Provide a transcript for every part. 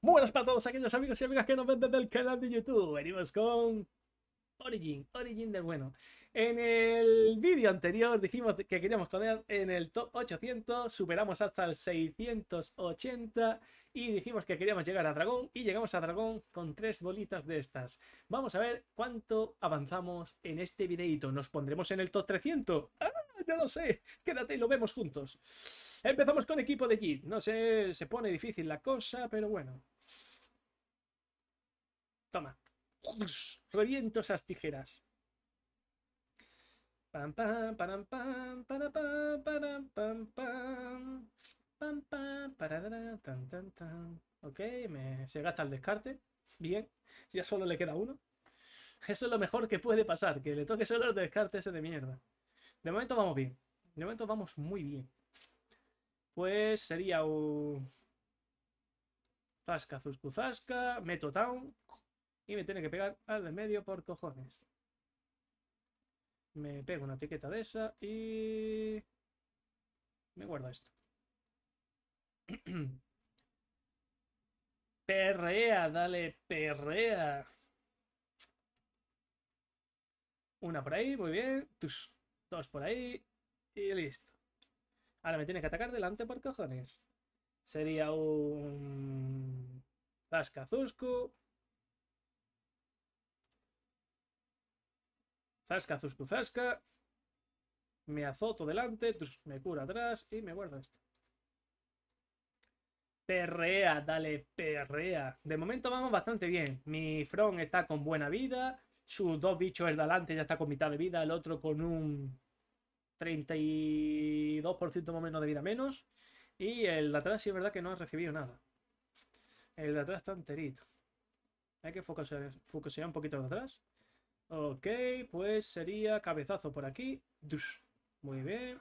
Muy buenas para todos aquellos amigos y amigas que nos ven del canal de YouTube. Venimos con Origin, Origin del bueno. En el vídeo anterior dijimos que queríamos poner en el top 800, superamos hasta el 680 y dijimos que queríamos llegar a Dragón y llegamos a Dragón con tres bolitas de estas. Vamos a ver cuánto avanzamos en este videito. ¿Nos pondremos en el top 300? ¡Ah! no lo sé. Quédate y lo vemos juntos. Empezamos con equipo de Jit. No sé, se pone difícil la cosa, pero bueno. Toma. reviento esas tijeras. Pam, pam, pam, pam, pam, pam. Ok, se gasta el descarte. Bien, ya solo le queda uno. Eso es lo mejor que puede pasar, que le toque solo el descarte ese de mierda. De momento vamos bien. De momento vamos muy bien. Pues sería un... Zasca, Zusku, Meto Town. Y me tiene que pegar al de medio por cojones. Me pego una etiqueta de esa y... Me guardo esto. perrea, dale, perrea. Una por ahí, muy bien. Tus. Dos por ahí. Y listo. Ahora me tiene que atacar delante por cojones. Sería un... Zusku. Zasca, Zuscu, Zasca. Me azoto delante, me cura atrás y me guardo esto. Perrea, dale, perrea. De momento vamos bastante bien. Mi Front está con buena vida sus dos bichos, el de delante ya está con mitad de vida, el otro con un 32% menos de vida menos. Y el de atrás sí es verdad que no ha recibido nada. El de atrás está enterito. Hay que focosear un poquito de atrás. Ok, pues sería cabezazo por aquí. Muy bien.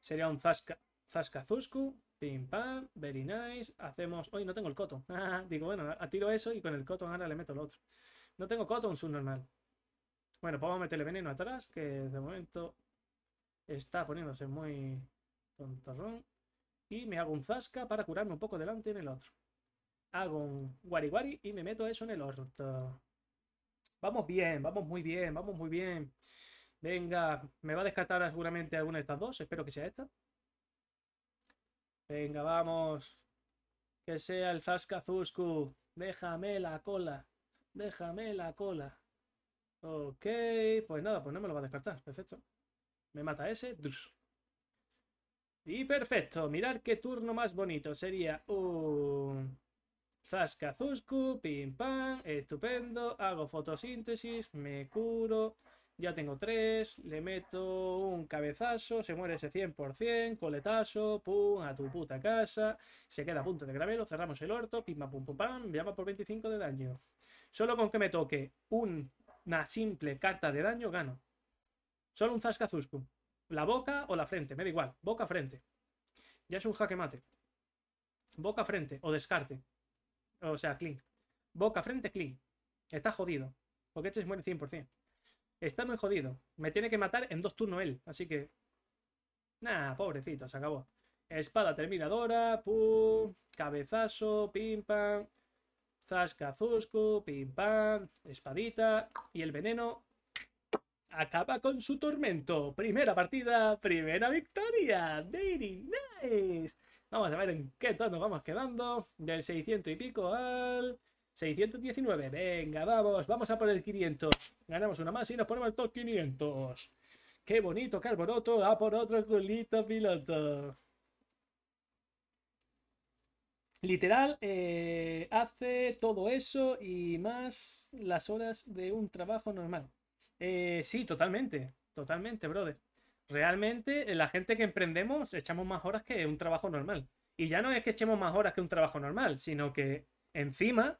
Sería un Zaska, Zaska Zusku. Pim pam. Very nice. Hacemos. Hoy no tengo el coto. Digo, bueno, tiro eso y con el coto ahora le meto el otro. No tengo Cotton normal Bueno, pues vamos a meterle veneno atrás, que de momento está poniéndose muy tontorrón. Y me hago un Zasca para curarme un poco delante en el otro. Hago un guariguari y me meto eso en el otro Vamos bien, vamos muy bien, vamos muy bien. Venga, me va a descartar seguramente alguna de estas dos. Espero que sea esta. Venga, vamos. Que sea el Zaska Zusku. Déjame la cola. Déjame la cola. Ok, pues nada, pues no me lo va a descartar. Perfecto. Me mata ese. Y perfecto. mirar qué turno más bonito. Sería un... Zaskazusku, pim pam, estupendo. Hago fotosíntesis, me curo. Ya tengo tres. Le meto un cabezazo. Se muere ese 100%. Coletazo. Pum, a tu puta casa. Se queda a punto de gravelo. Cerramos el orto. Pim pam pum pum pam. Me llama por 25 de daño. Solo con que me toque una simple carta de daño gano. Solo un Zaskazusku. La boca o la frente, me da igual. Boca-frente. Ya es un jaque mate. Boca-frente o descarte. O sea, clic Boca-frente, clic Está jodido. Porque este muere 100%. Está muy jodido. Me tiene que matar en dos turnos él. Así que... Nah, pobrecito, se acabó. Espada terminadora, pum, cabezazo, pim, pam. Zasca, Zusco, pim pam, espadita y el veneno acaba con su tormento. Primera partida, primera victoria. Very nice. Vamos a ver en qué tono vamos quedando. Del 600 y pico al 619. Venga, vamos. Vamos a por el 500. Ganamos una más y nos ponemos el top 500. Qué bonito, qué alboroto. A por otro culito piloto. Literal, eh, hace todo eso y más las horas de un trabajo normal. Eh, sí, totalmente, totalmente, brother. Realmente, eh, la gente que emprendemos echamos más horas que un trabajo normal. Y ya no es que echemos más horas que un trabajo normal, sino que encima,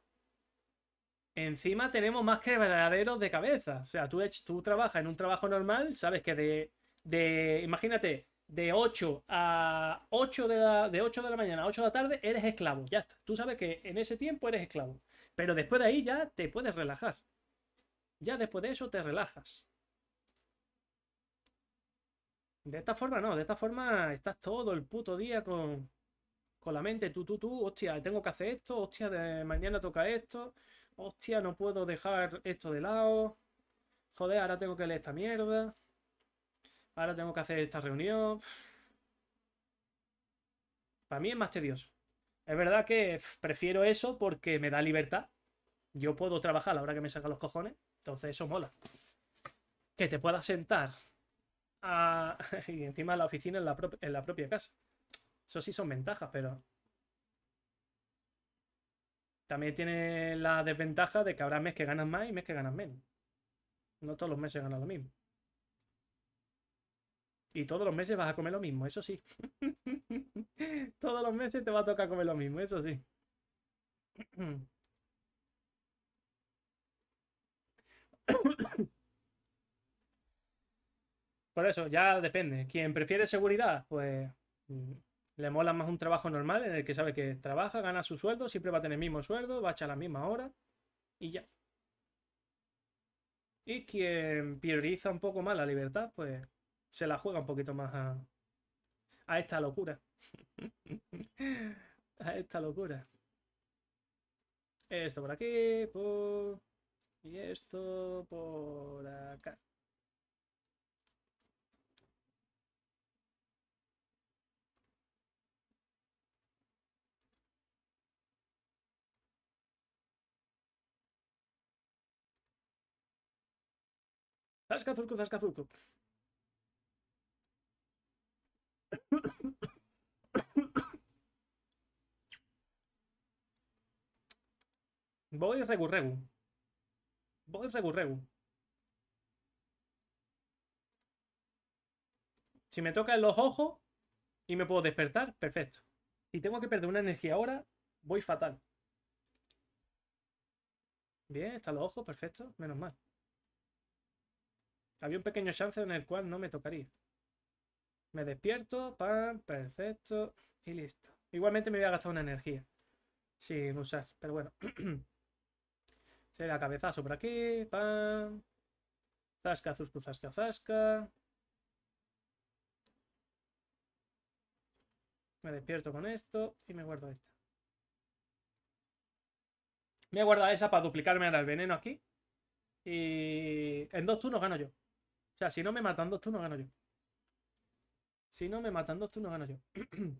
encima tenemos más quebraderos de cabeza. O sea, tú, tú trabajas en un trabajo normal, sabes que de, de imagínate, de 8 a 8 de la, de 8 de la mañana a 8 de la tarde, eres esclavo. Ya está. Tú sabes que en ese tiempo eres esclavo. Pero después de ahí ya te puedes relajar. Ya después de eso te relajas. De esta forma no, de esta forma estás todo el puto día con, con la mente, tú, tú, tú, hostia, tengo que hacer esto, hostia, de mañana toca esto, hostia, no puedo dejar esto de lado, joder, ahora tengo que leer esta mierda. Ahora tengo que hacer esta reunión. Para mí es más tedioso. Es verdad que prefiero eso porque me da libertad. Yo puedo trabajar a la hora que me saca los cojones. Entonces eso mola. Que te puedas sentar y encima la oficina en la, en la propia casa. Eso sí son ventajas, pero... También tiene la desventaja de que habrá mes que ganas más y mes que ganas menos. No todos los meses ganas lo mismo. Y todos los meses vas a comer lo mismo, eso sí. todos los meses te va a tocar comer lo mismo, eso sí. Por eso, ya depende. Quien prefiere seguridad, pues mm, le mola más un trabajo normal en el que sabe que trabaja, gana su sueldo, siempre va a tener el mismo sueldo, va a echar la misma hora y ya. Y quien prioriza un poco más la libertad, pues se la juega un poquito más a, a esta locura. a esta locura. Esto por aquí, por... Y esto por acá. zasca Zascazurco. Voy a Regurregu. Voy a Regurregu. Si me tocan los ojos y me puedo despertar, perfecto. Si tengo que perder una energía ahora, voy fatal. Bien, están los ojos, perfecto. Menos mal. Había un pequeño chance en el cual no me tocaría. Me despierto, pam, perfecto y listo. Igualmente me voy a gastar una energía sin usar, pero bueno. la cabeza sobre aquí, pam. Zasca, zuscu, zasca, zasca. Me despierto con esto y me guardo esto. Me he guardado esa para duplicarme ahora el veneno aquí. Y en dos turnos gano yo. O sea, si no me matan dos turnos, gano yo. Si no me matan dos no ganas yo.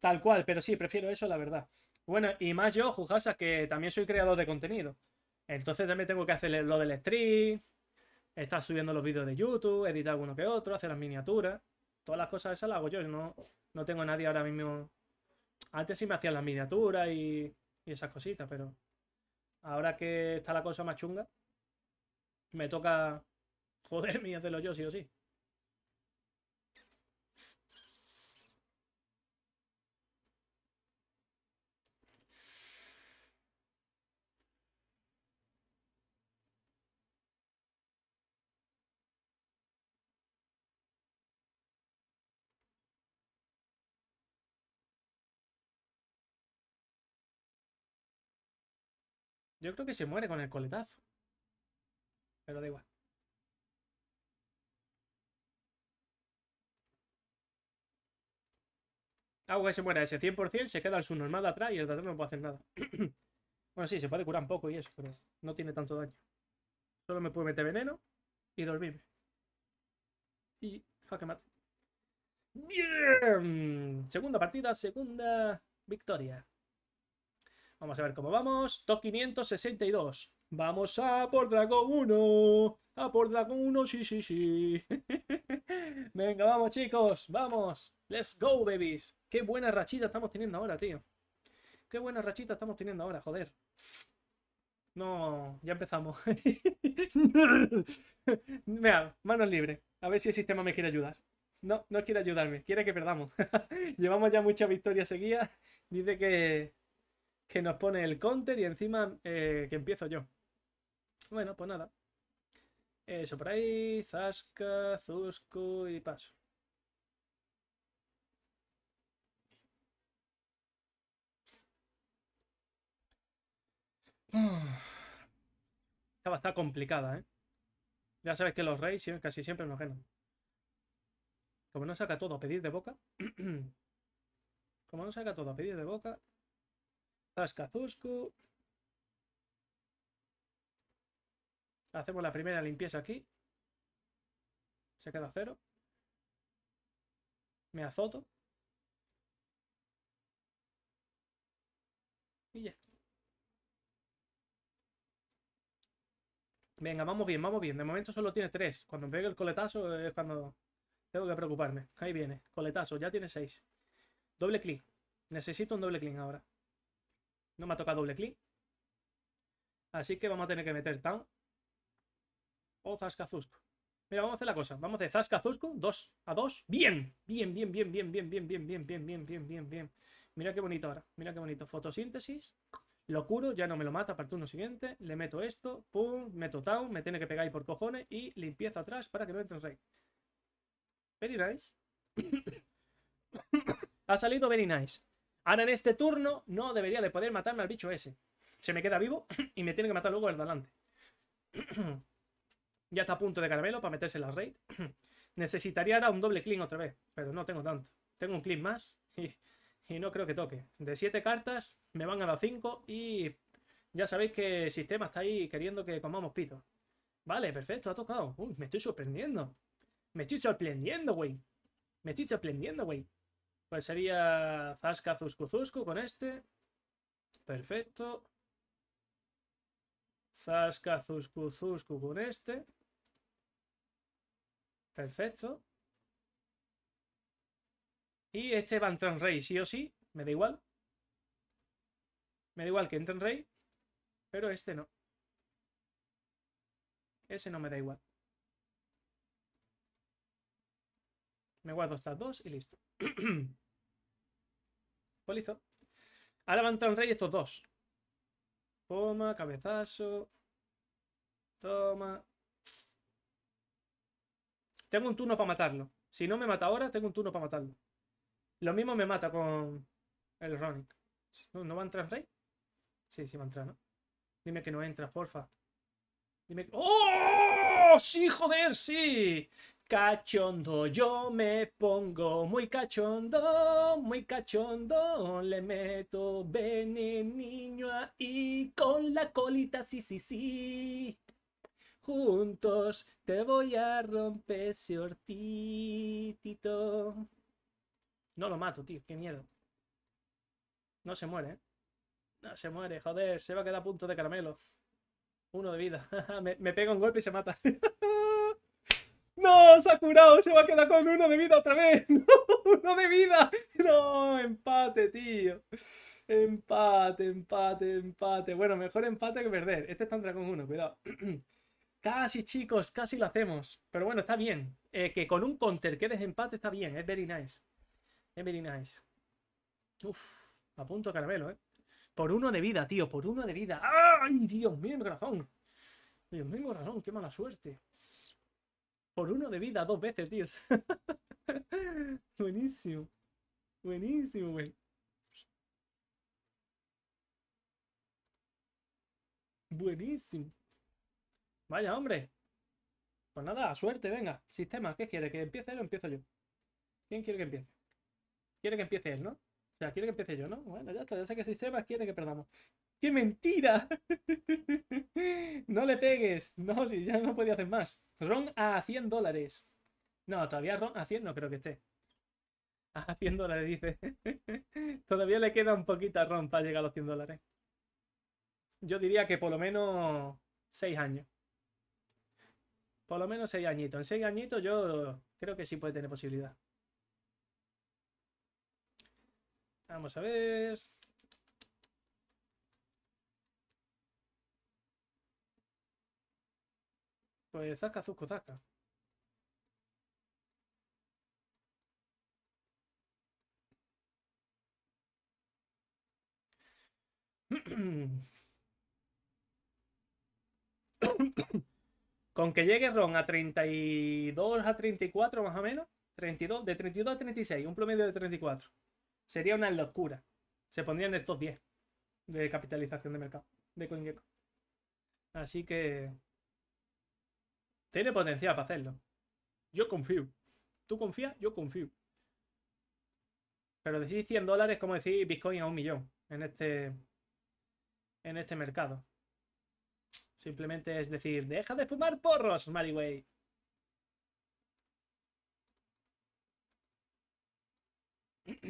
Tal cual, pero sí, prefiero eso, la verdad. Bueno, y más yo, Jujasa, que también soy creador de contenido. Entonces también tengo que hacer lo del stream, estar subiendo los vídeos de YouTube, editar uno que otro, hacer las miniaturas. Todas las cosas esas las hago yo. No, no tengo nadie ahora mismo. Antes sí me hacían las miniaturas y esas cositas, pero ahora que está la cosa más chunga, me toca joderme y hacerlo yo sí o sí. Yo creo que se muere con el coletazo. Pero da igual. agua se muera ese 100%, se queda el su normal atrás y el de no puede hacer nada. bueno, sí, se puede curar un poco y eso, pero no tiene tanto daño. Solo me puede meter veneno y dormirme. Y jaque mate. Bien. Segunda partida, segunda victoria. Vamos a ver cómo vamos. Top 562. Vamos a por Dragon 1. A por Dragon 1, sí, sí, sí. Venga, vamos, chicos. Vamos. Let's go, babies. Qué buena rachita estamos teniendo ahora, tío. Qué buena rachita estamos teniendo ahora, joder. No, ya empezamos. Vea, manos libres. A ver si el sistema me quiere ayudar. No, no quiere ayudarme. Quiere que perdamos. Llevamos ya muchas victorias seguidas. Dice que, que nos pone el counter y encima eh, que empiezo yo. Bueno, pues nada. Eso por ahí. Zaska, Zusku y paso. Esta va complicada, ¿eh? Ya sabes que los reyes casi siempre nos ganan. Como no saca todo a pedir de boca. Como no saca todo a pedir de boca. Zasca, Zusku. Hacemos la primera limpieza aquí. Se queda cero. Me azoto. Y ya. Venga, vamos bien, vamos bien. De momento solo tiene tres. Cuando me pegue el coletazo es cuando tengo que preocuparme. Ahí viene. Coletazo, ya tiene seis. Doble clic. Necesito un doble clic ahora. No me ha tocado doble clic. Así que vamos a tener que meter down. O Zaskazusco. Mira, vamos a hacer la cosa. Vamos a hacer Zaskazusco, 2 a 2. ¡Bien! Bien, bien, bien, bien, bien, bien, bien, bien, bien, bien, bien, bien, bien. Mira qué bonito ahora. Mira qué bonito. Fotosíntesis. Lo curo, ya no me lo mata para el turno siguiente. Le meto esto, pum, meto town, me tiene que pegar ahí por cojones y limpieza atrás para que no entre el rey. Very nice. ha salido very nice. Ahora en este turno no debería de poder matarme al bicho ese. Se me queda vivo y me tiene que matar luego el de adelante. Ya está a punto de caramelo para meterse en la raid. Necesitaría ahora un doble clean otra vez, pero no tengo tanto. Tengo un clean más y, no creo que toque. De 7 cartas me van a dar 5 y ya sabéis que el sistema está ahí queriendo que comamos pito. Vale, perfecto, ha tocado. me estoy sorprendiendo. Me estoy sorprendiendo, güey. Me estoy sorprendiendo, güey. Pues sería Zaska Zusku Zusku con este. Perfecto. Zaska Zusku con este. Perfecto. Y este va a entrar rey sí o sí. Me da igual. Me da igual que entre en rey. Pero este no. Ese no me da igual. Me guardo estas dos y listo. pues listo. Ahora van a rey estos dos. Toma, cabezazo. Toma. Tengo un turno para matarlo. Si no me mata ahora, tengo un turno para matarlo. Lo mismo me mata con el Ronin. ¿No va a entrar Rey? Sí, sí va a entrar, ¿no? Dime que no entras, porfa. Dime ¡Oh! ¡Sí, joder, sí! Cachondo, yo me pongo muy cachondo, muy cachondo. Le meto veneniño ahí con la colita, sí, sí, sí. Juntos te voy a romper ese hortitito. No lo mato, tío, qué miedo. No se muere, ¿eh? No se muere, joder, se va a quedar a punto de caramelo. Uno de vida. me, pega un golpe y se mata. ¡No! ¡Se ha curado! ¡Se va a quedar con uno de vida otra vez! ¡No! ¡Uno de vida! ¡No! ¡Empate, tío! Empate, empate, empate. Bueno, mejor empate que perder. Este está en con uno. cuidado. Casi, chicos, casi lo hacemos. Pero bueno, está bien. Eh, que con un counter que desempate está bien. Es very nice. Es very nice. Uf, a punto caramelo, ¿eh? Por uno de vida, tío. Por uno de vida. ¡Ay, Dios mío, mi corazón! Dios mío, mi corazón. Qué mala suerte. Por uno de vida, dos veces, tío. Buenísimo. Buenísimo, güey. Buenísimo. Vaya, hombre. Pues nada, suerte, venga. Sistema, ¿qué quiere? ¿Que empiece él o empiezo yo? ¿Quién quiere que empiece? Quiere que empiece él, ¿no? O sea, quiere que empiece yo, ¿no? Bueno, ya está, ya sé que Sistema quiere que perdamos. ¡Qué mentira! no le pegues. No, si ya no podía hacer más. Ron a 100 dólares. No, todavía Ron a 100 no creo que esté. A 100 dólares, dice. todavía le queda un poquito a Ron para llegar a los 100 dólares. Yo diría que por lo menos 6 años. Por lo menos seis añitos. En seis añitos yo creo que sí puede tener posibilidad. Vamos a ver. Pues Zaka, Zuko, Zaka. Con que llegue Ron a 32 a 34 más o menos, 32, de 32 a 36, un promedio de 34. Sería una locura. Se pondría en estos 10 de capitalización de mercado de CoinGecko. Así que tiene potencial para hacerlo. Yo confío. Tú confías, yo confío. Pero decir 100 dólares como decir Bitcoin a un millón en este en este mercado. Simplemente es decir, deja de fumar porros, Mariway.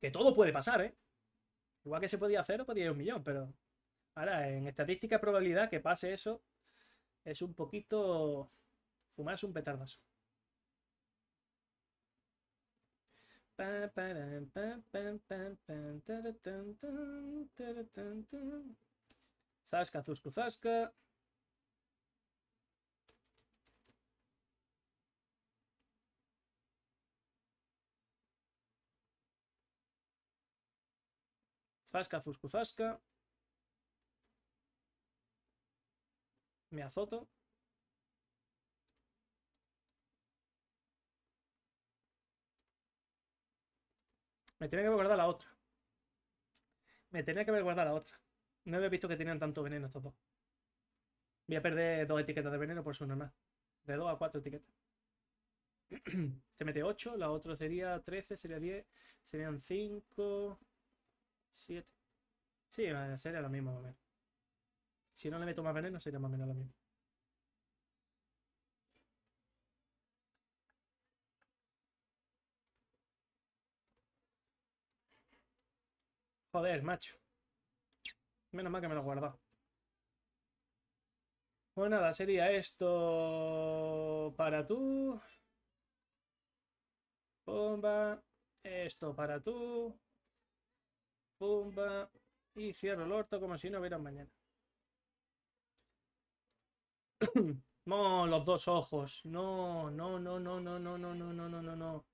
que todo puede pasar, ¿eh? Igual que se podía hacer, o podía ir un millón, pero ahora en estadística probabilidad que pase eso es un poquito fumarse un petardazo. Zasca, Zuscu, Zasca. Zasca, Zasca. Me azoto. Me tenía que guardar la otra. Me tenía que haber guardado la otra. No había visto que tenían tanto veneno estos dos. Voy a perder dos etiquetas de veneno por su normal. De dos a cuatro etiquetas. Se mete ocho. la otra sería 13, sería 10, serían 5, 7. Sí, sería lo mismo, Si no le meto más veneno, sería más o menos lo mismo. Joder, macho. Menos mal que me lo he guardado. Pues nada, sería esto para tú. Pumba. Esto para tú. Pumba. Y cierro el orto como si no hubiera mañana. no, los dos ojos. No, no, no, no, no, no, no, no, no, no, no, no.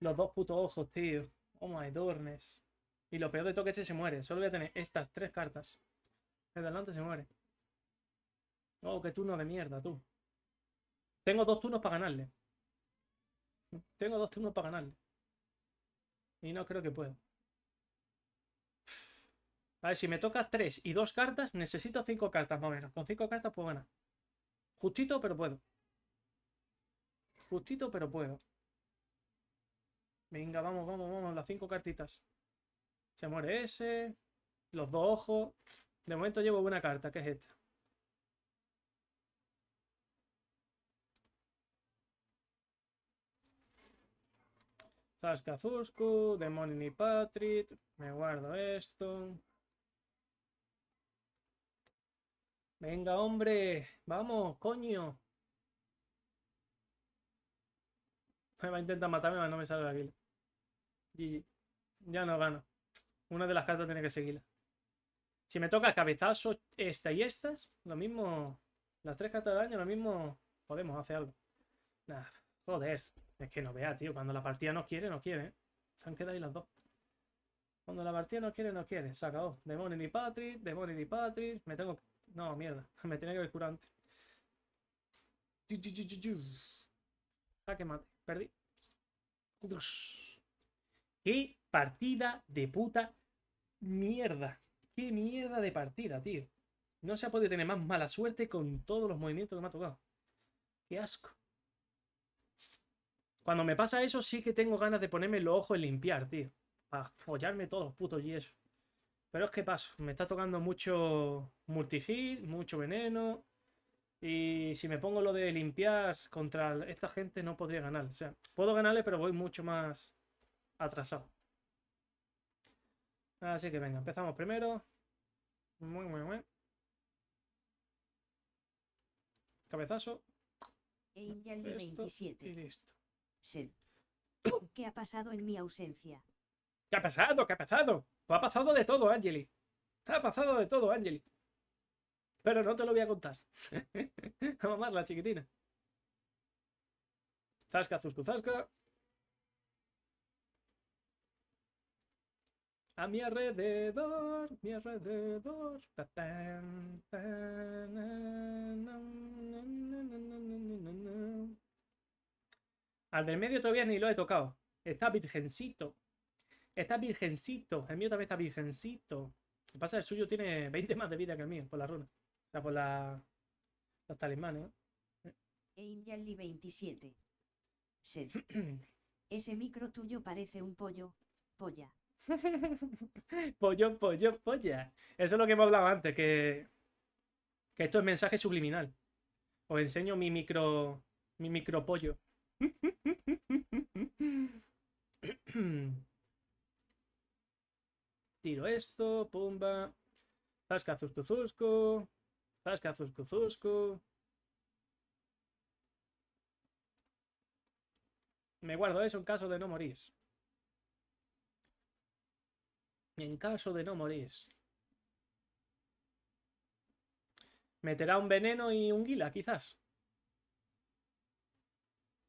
Los dos putos ojos, tío. Oh my darkness. Y lo peor de todo que este se muere. Solo voy a tener estas tres cartas. El adelante se muere. Oh, qué turno de mierda, tú. Tengo dos turnos para ganarle. Tengo dos turnos para ganarle. Y no creo que pueda. A ver, si me toca tres y dos cartas, necesito cinco cartas más o menos. Con cinco cartas puedo ganar. Justito, pero puedo. Justito, pero puedo. Venga, vamos, vamos, vamos. Las cinco cartitas. Se muere ese. Los dos ojos. De momento llevo una carta, ¿Qué es esta. Zaskazusku, Demon y Patrick. Me guardo esto. Venga, hombre. Vamos, coño. Me va a intentar matarme, pero no me sale la kill. GG. Ya no gano. Una de las cartas tiene que seguirla. Si me toca cabezazo, esta y estas, lo mismo. Las tres cartas de daño, lo mismo. Podemos hacer algo. Nah, joder. Es que no vea, tío. Cuando la partida no quiere, no quiere. ¿eh? Se han quedado ahí las dos. Cuando la partida no quiere, no quiere. Se acabó. Demon ni Patrick, demon ni Patrick. Me tengo No, mierda. Me tenía que ver curante. Saqué mate. Perdí. Y ¡Qué partida de puta mierda. Qué mierda de partida, tío. No se ha podido tener más mala suerte con todos los movimientos que me ha tocado. Qué asco. Cuando me pasa eso, sí que tengo ganas de ponerme los ojos en limpiar, tío. Para follarme todos los putos Pero es que paso. Me está tocando mucho multihit, mucho veneno. Y si me pongo lo de limpiar contra esta gente, no podría ganar. O sea, puedo ganarle, pero voy mucho más atrasado. Así que venga, empezamos primero. Muy, muy, muy. Cabezazo. E y listo. ¿Qué ha pasado en mi ausencia? ¿Qué ha pasado? ¿Qué ha pasado? Pues ha pasado de todo, Angeli. Ha pasado de todo, Angeli. Pero no te lo voy a contar. a la chiquitina. Zasca, Zusku, zasca. A mi alrededor, mi alrededor. Al del medio todavía ni lo he tocado. Está virgencito. Está virgencito. El mío también está virgencito. Lo que pasa el suyo tiene 20 más de vida que el mío, por la runa. O sea, por la... los talismanes. ¿eh? 27. Ese micro tuyo parece un pollo, polla. pollo, pollo, polla. Eso es lo que hemos hablado antes, que, que esto es mensaje subliminal. Os enseño mi micro, mi micro pollo. Tiro esto, pumba. Zasca, zusco, Zasca, Me guardo eso en caso de no morir. En caso de no morir. Meterá un veneno y un guila, quizás.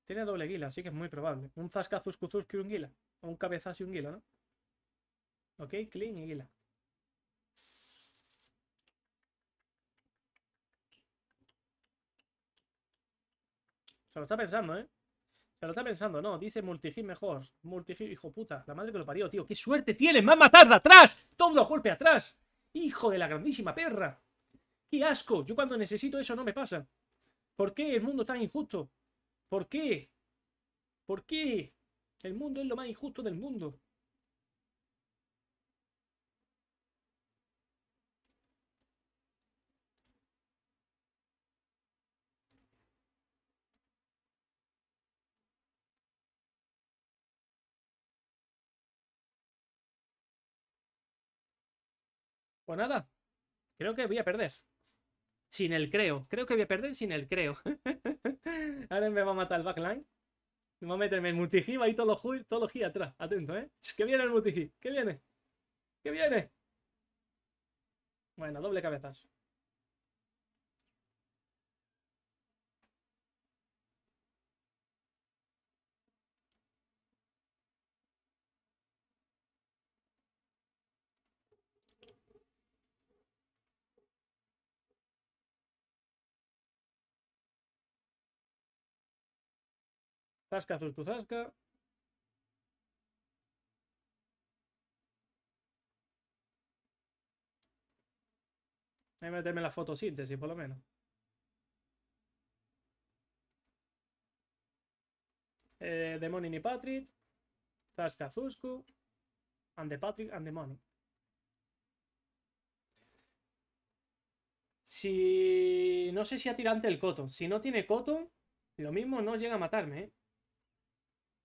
Tiene doble guila, así que es muy probable. Un zascazuscuzuski que un guila. O un cabezas y un guila, ¿no? Ok, clean y guila. Se lo está pensando, ¿eh? Se está pensando, no. Dice Multigil mejor. Multigil, hijo puta. La madre que lo parió, tío. ¡Qué suerte tiene! más tarda atrás! ¡Todo golpe atrás! ¡Hijo de la grandísima perra! ¡Qué asco! Yo cuando necesito eso no me pasa. ¿Por qué el mundo es tan injusto? ¿Por qué? ¿Por qué? El mundo es lo más injusto del mundo. Pues nada, creo que voy a perder. Sin el creo. Creo que voy a perder sin el creo. Ahora me va a matar el backline. Me va a meterme el multigiva y todo los todo lo atrás. Atento, ¿eh? Que viene el multigi. Que viene. Que viene. Bueno, doble cabezas Zasca, Zusku, Zasca. Voy meterme la fotosíntesis, por lo menos. Eh, the Money ni Patrick. Zasca, Zusku. And the Patrick and the Money. Si... No sé si atirante el coto Si no tiene coto lo mismo no llega a matarme, ¿eh?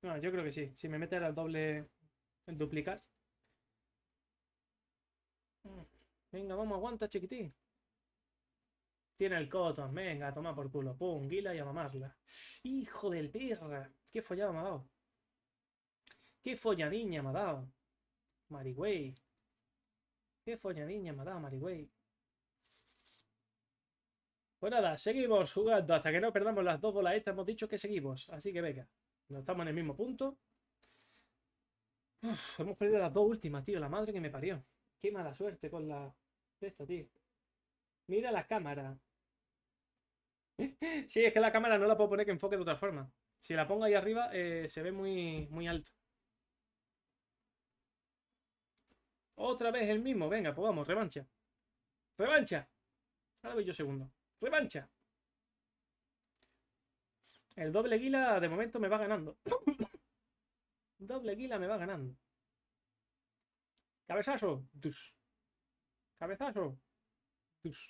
No, yo creo que sí. Si me mete al doble en duplicar. Venga, vamos, aguanta, chiquitín. Tiene el cotón, venga, toma por culo. Pum, guila y a mamarla. ¡Hijo del perra! ¡Qué follada me ha dado! ¡Qué folladiña me ha dado! Marigüey. ¡Qué folladiña me ha dado, Marigüey! Pues nada, seguimos jugando hasta que no perdamos las dos bolas estas. Hemos dicho que seguimos, así que venga. No estamos en el mismo punto. hemos perdido las dos últimas, tío. La madre que me parió. Qué mala suerte con la... Esta, tío. Mira la cámara. sí, es que la cámara no la puedo poner que enfoque de otra forma. Si la pongo ahí arriba, eh, se ve muy, muy alto. Otra vez el mismo. Venga, pues vamos, revancha. ¡Revancha! Ahora voy yo segundo. ¡Revancha! El doble guila de momento me va ganando. doble guila me va ganando. Cabezazo. Cabezazo. Dush.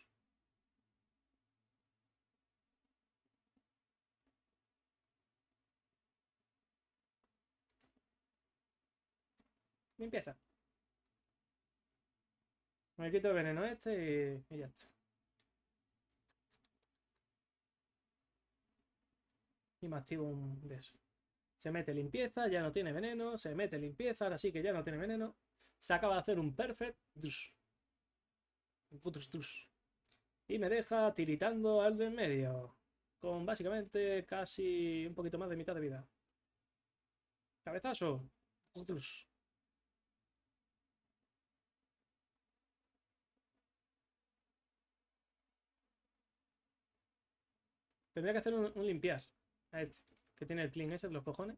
Limpieza. Me quito el veneno este y ya está. Y me activo un de Se mete limpieza, ya no tiene veneno. Se mete limpieza, ahora sí que ya no tiene veneno. Se acaba de hacer un perfect. Y me deja tiritando al en medio. Con básicamente casi un poquito más de mitad de vida. Cabezazo. Tendría que hacer un limpiar que tiene el clean ese de los cojones.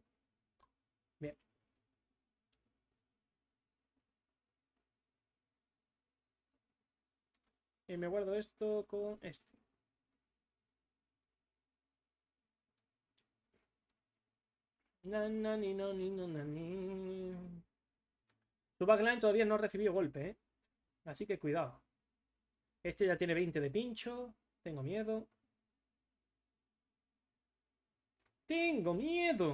Bien. Y me guardo esto con este. Tu Su backline todavía no ha recibido golpe, ¿eh? Así que cuidado. Este ya tiene 20 de pincho. Tengo miedo. Tengo miedo.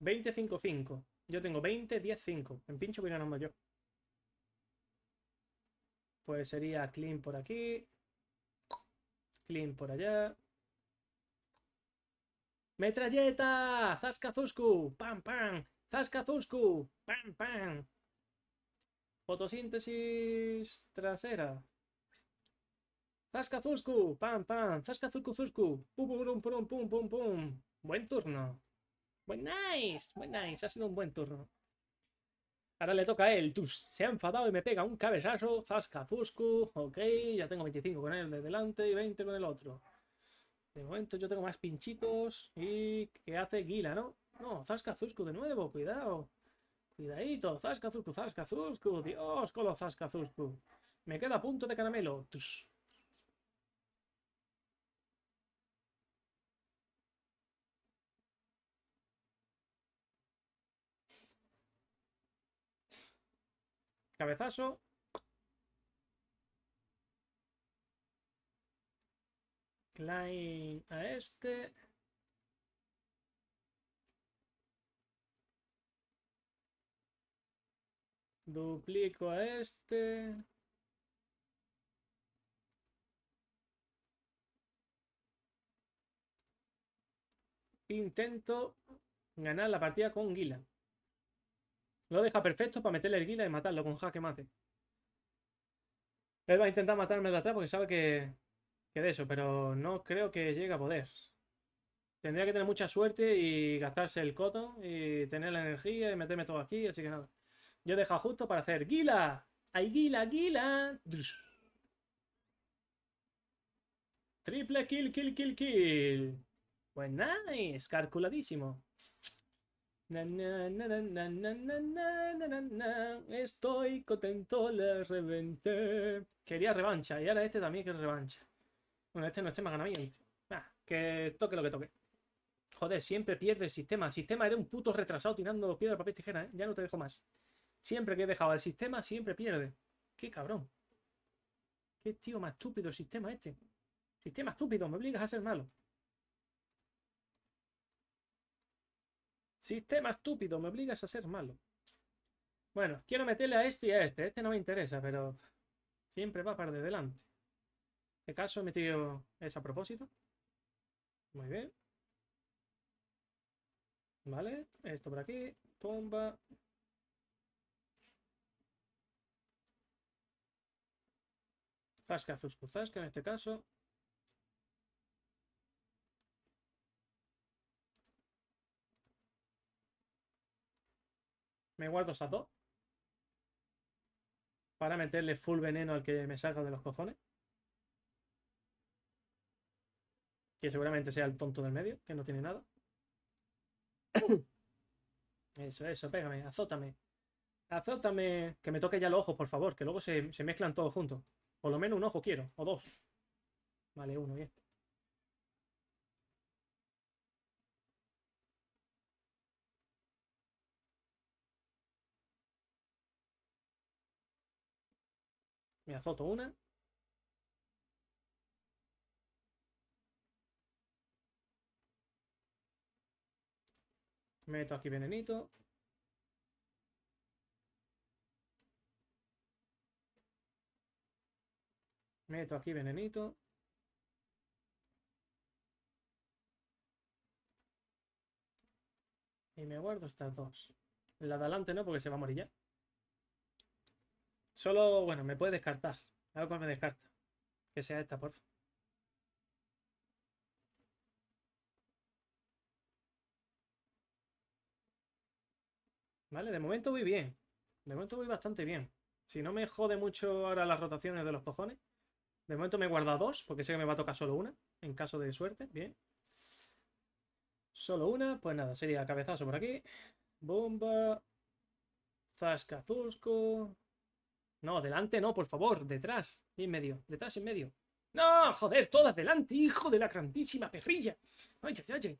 20, 5, 5. Yo tengo 20, 10, 5. En pincho voy ganando yo. Pues sería clean por aquí. Clean por allá. ¡Metralleta! ¡Zaskazusku! ¡Pam, pam! ¡Zaskazusku! ¡Pam, pam! Fotosíntesis trasera. ¡Zasca Zusku! ¡Pam, pam! ¡Zasca Zusku pum, pum, pum, pum, pum! ¡Buen turno! ¡Buen nice! ¡Buen nice! Ha sido un buen turno. Ahora le toca a él. Tus se ha enfadado y me pega un cabezazo. Zasca Ok, ya tengo 25 con él de delante y 20 con el otro. De momento yo tengo más pinchitos. ¿Y qué hace Gila, no? No, Zasca Zusku de nuevo. Cuidado. Cuidadito, Zasca Zusku, Zasca Dios, con Zasca Me queda punto de caramelo. Tus. Cabezazo. Klein a este. Duplico a este. Intento ganar la partida con Gila. Lo deja perfecto para meterle guila y matarlo con jaque mate. Él va a intentar matarme de atrás porque sabe que, que de eso, pero no creo que llegue a poder. Tendría que tener mucha suerte y gastarse el coto y tener la energía y meterme todo aquí, así que nada. Yo deja justo para hacer guila. ¡Ay, guila, guila! Triple kill, kill, kill, kill. Pues nice, calculadísimo. Estoy contento, la reventé. Quería revancha, y ahora este también quiere revancha. Bueno, este no es tema ganamiento. Ah, que toque lo que toque. Joder, siempre pierde el sistema. El sistema era un puto retrasado tirando piedra, papel, tijera, ¿eh? Ya no te dejo más. Siempre que he dejado el sistema, siempre pierde. Qué cabrón. Qué tío más estúpido el sistema este. Sistema estúpido, me obligas a ser malo. Sistema estúpido, me obligas a ser malo. Bueno, quiero meterle a este y a este. Este no me interesa, pero siempre va para de delante. En este caso he metido es a propósito. Muy bien. Vale, esto por aquí. Tumba. Zasca, Zasca en este caso. Me guardo esas dos. Para meterle full veneno al que me salga de los cojones. Que seguramente sea el tonto del medio, que no tiene nada. eso, eso, pégame, azótame. Azótame, que me toque ya los ojos, por favor, que luego se, se mezclan todos juntos. Por lo menos un ojo quiero, o dos. Vale, uno, bien. Me azoto una. Meto aquí venenito. Meto aquí venenito. Y me guardo estas dos. La de adelante no, porque se va a morir ya. Solo, bueno, me puede descartar. Algo me descarta. Que sea esta, por favor. Vale, de momento voy bien. De momento voy bastante bien. Si no me jode mucho ahora las rotaciones de los cojones. De momento me he guardado dos, porque sé que me va a tocar solo una. En caso de suerte, bien. Solo una, pues nada, sería cabezazo por aquí. Bomba. Zasca, no, delante no, por favor, detrás y en medio, detrás y en medio. ¡No! ¡Joder! ¡Todas delante, hijo de la grandísima perrilla! ¡Ay, Oye, oye,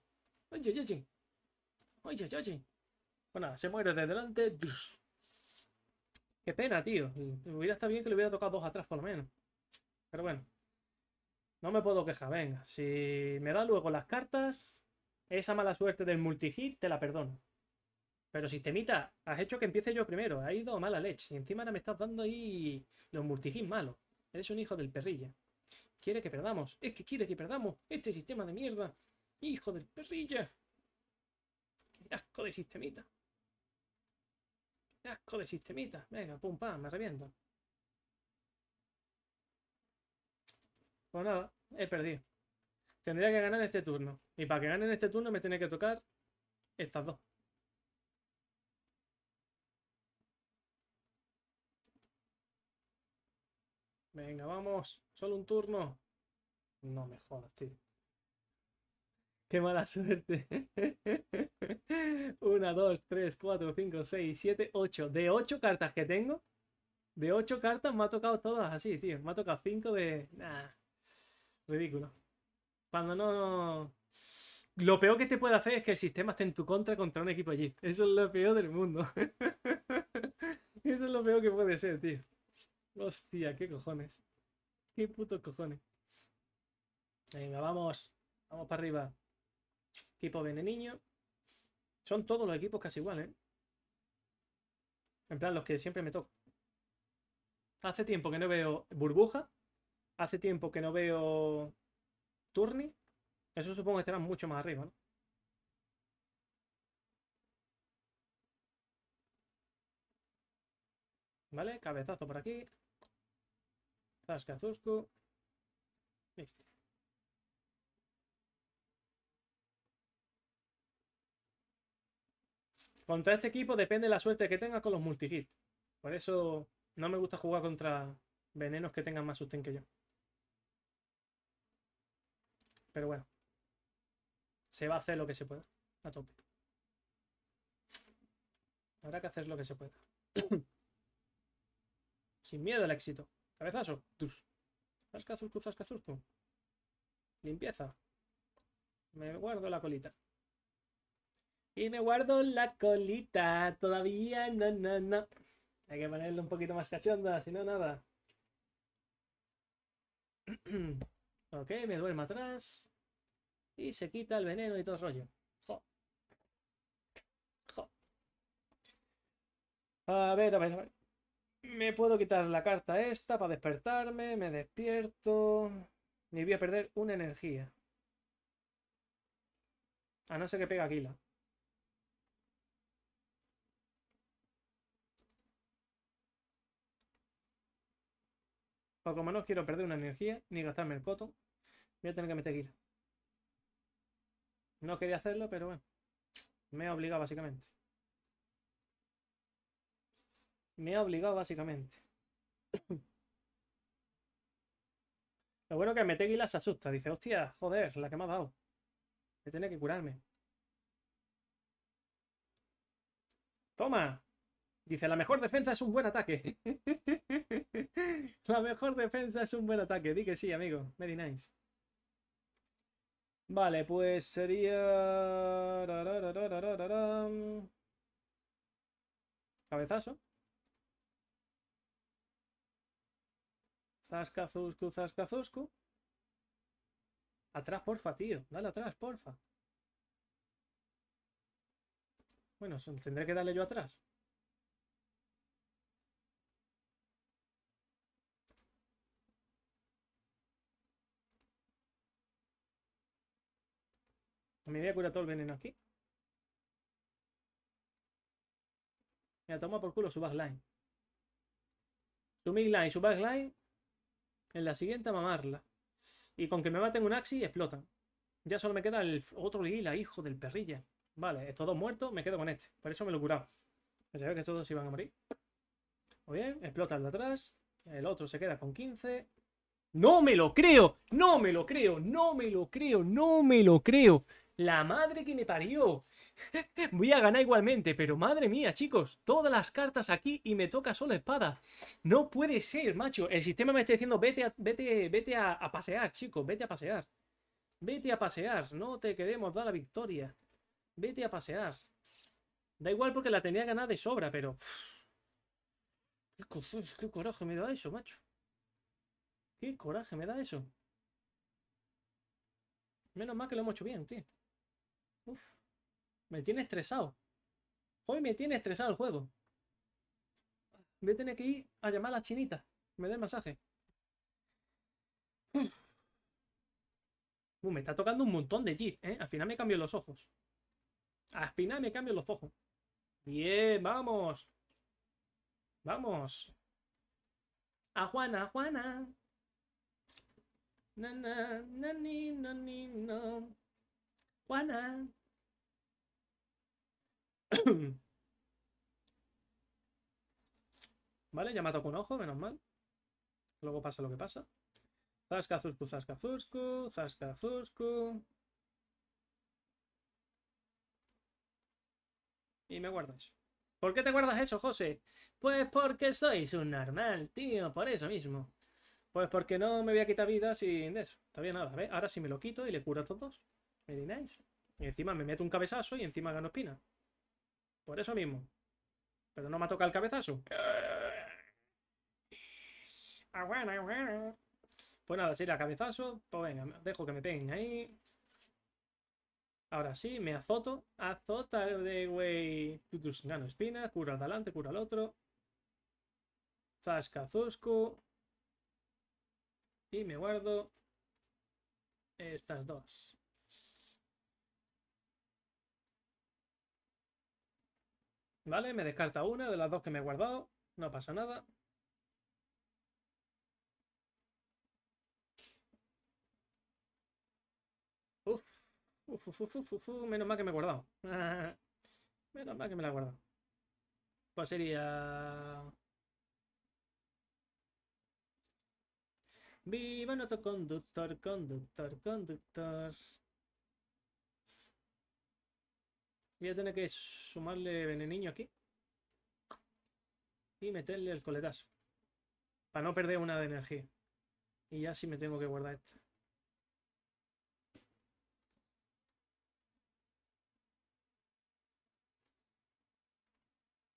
oye, oye, oye, oye, oye. Bueno, pues se muere de delante. ¡Qué pena, tío! Hubiera estado bien que le hubiera tocado dos atrás, por lo menos. Pero bueno. No me puedo quejar, venga. Si me da luego las cartas, esa mala suerte del multihit, te la perdono. Pero sistemita, has hecho que empiece yo primero. Ha ido mala leche. Y encima ahora me estás dando ahí los multijins malos. Eres un hijo del perrilla. Quiere que perdamos. Es que quiere que perdamos. Este sistema de mierda. Hijo del perrilla. Qué asco de sistemita. Qué asco de sistemita. Venga, pum, pam, me reviento. Pues nada, he perdido. Tendría que ganar este turno. Y para que gane en este turno me tiene que tocar estas dos. Venga, vamos. Solo un turno. No me jodas, tío. Qué mala suerte. 1, 2, 3, 4, 5, 6, 7, 8. De 8 cartas que tengo, de 8 cartas me ha tocado todas así, tío. Me ha tocado 5 de... Nah. Ridículo. Cuando no... Lo peor que te puede hacer es que el sistema esté en tu contra contra un equipo allí. Eso es lo peor del mundo. Eso es lo peor que puede ser, tío. Hostia, qué cojones. Qué puto cojones. Venga, vamos. Vamos para arriba. Equipo niño. Son todos los equipos casi iguales. ¿eh? En plan, los que siempre me toco Hace tiempo que no veo burbuja. Hace tiempo que no veo turni. Eso supongo que estarán mucho más arriba, ¿no? ¿Vale? Cabezazo por aquí. Listo. Contra este equipo depende la suerte que tenga con los multihit. Por eso no me gusta jugar contra venenos que tengan más sustén que yo. Pero bueno. Se va a hacer lo que se pueda. A tope. Habrá que hacer lo que se pueda. Sin miedo al éxito. Cabezazo. Zasca zusco, zasca zusco! Limpieza. Me guardo la colita. Y me guardo la colita. Todavía no, no, no. Hay que ponerle un poquito más cachonda, si no, nada. ok, me duermo atrás. Y se quita el veneno y todo el rollo. Jo. Jo. A ver, a ver, a ver. Me puedo quitar la carta esta para despertarme, me despierto. y voy a perder una energía. A no ser que pega Aquila. o como no quiero perder una energía, ni gastarme el coto, voy a tener que meter Aquila. No quería hacerlo, pero bueno. Me obliga obligado básicamente me ha obligado básicamente. Lo bueno que Metegui se asusta. Dice, hostia, joder, la que me ha dado. Me tiene que curarme. Toma. Dice, la mejor defensa es un buen ataque. la mejor defensa es un buen ataque. Di que sí, amigo. Very nice. Vale, pues sería... Cabezazo. Zasca, Zuscu, Zasca, Atrás, porfa, tío. Dale atrás, porfa. Bueno, tendré que darle yo atrás. Me voy a curar todo el veneno aquí. Mira, toma por culo su backline. Su midline, su backline en la siguiente mamarla. Y con que me maten un Axi, explotan. Ya solo me queda el otro Lila, hijo del perrilla. Vale, estos dos muertos, me quedo con este. Por eso me lo he curado. que estos dos iban a morir. Muy bien, explota de atrás. El otro se queda con 15. ¡No me lo creo! ¡No me lo creo! ¡No me lo creo! ¡No me lo creo! ¡La madre que me parió! Voy a ganar igualmente, pero madre mía, chicos, todas las cartas aquí y me toca solo espada. No puede ser, macho. El sistema me está diciendo, vete a, vete, vete a, pasear, chicos, vete a pasear. Vete a pasear, no te queremos dar la victoria. Vete a pasear. Da igual porque la tenía ganada de sobra, pero... Qué, qué coraje me da eso, macho. Qué coraje me da eso. Menos mal que lo hemos hecho bien, tío. Uf. Me tiene estresado. Hoy me tiene estresado el juego. Voy a tener que ir a llamar a la chinita. Me dé masaje. Uh, me está tocando un montón de JIT, ¿eh? Al final me cambio los ojos. Al final me cambio los ojos. Bien, vamos. Vamos. A Juana, a Juana. Na, na, na, ni, no. Juana. vale, ya me ha ojo, menos mal. Luego pasa lo que pasa. Zaska Zusku, Zasca, Y me guardas. ¿Por qué te guardas eso, José? Pues porque sois un normal, tío, por eso mismo. Pues porque no me voy a quitar vida sin eso. Todavía nada, ¿ves? Ahora sí me lo quito y le curo a todos. Me nice. Y encima me meto un cabezazo y encima gano espina. Por eso mismo. Pero no me toca el cabezazo. Ah, ah, bueno, Pues nada, si era cabezazo, pues venga, dejo que me peguen ahí. Ahora sí, me azoto. Azota de güey. tus gano espina, cura al delante, cura al otro. Zasca, zosco Y me guardo estas dos. Vale, me descarta una de las dos que me he guardado. No pasa nada. Uf, uf, uf, uf, menos mal que me he guardado. menos mal que me la he guardado. Pues sería... Viva nuestro conductor, conductor, conductor. Voy a tener que sumarle veneniño aquí. Y meterle el coletazo. Para no perder una de energía. Y ya sí me tengo que guardar esta.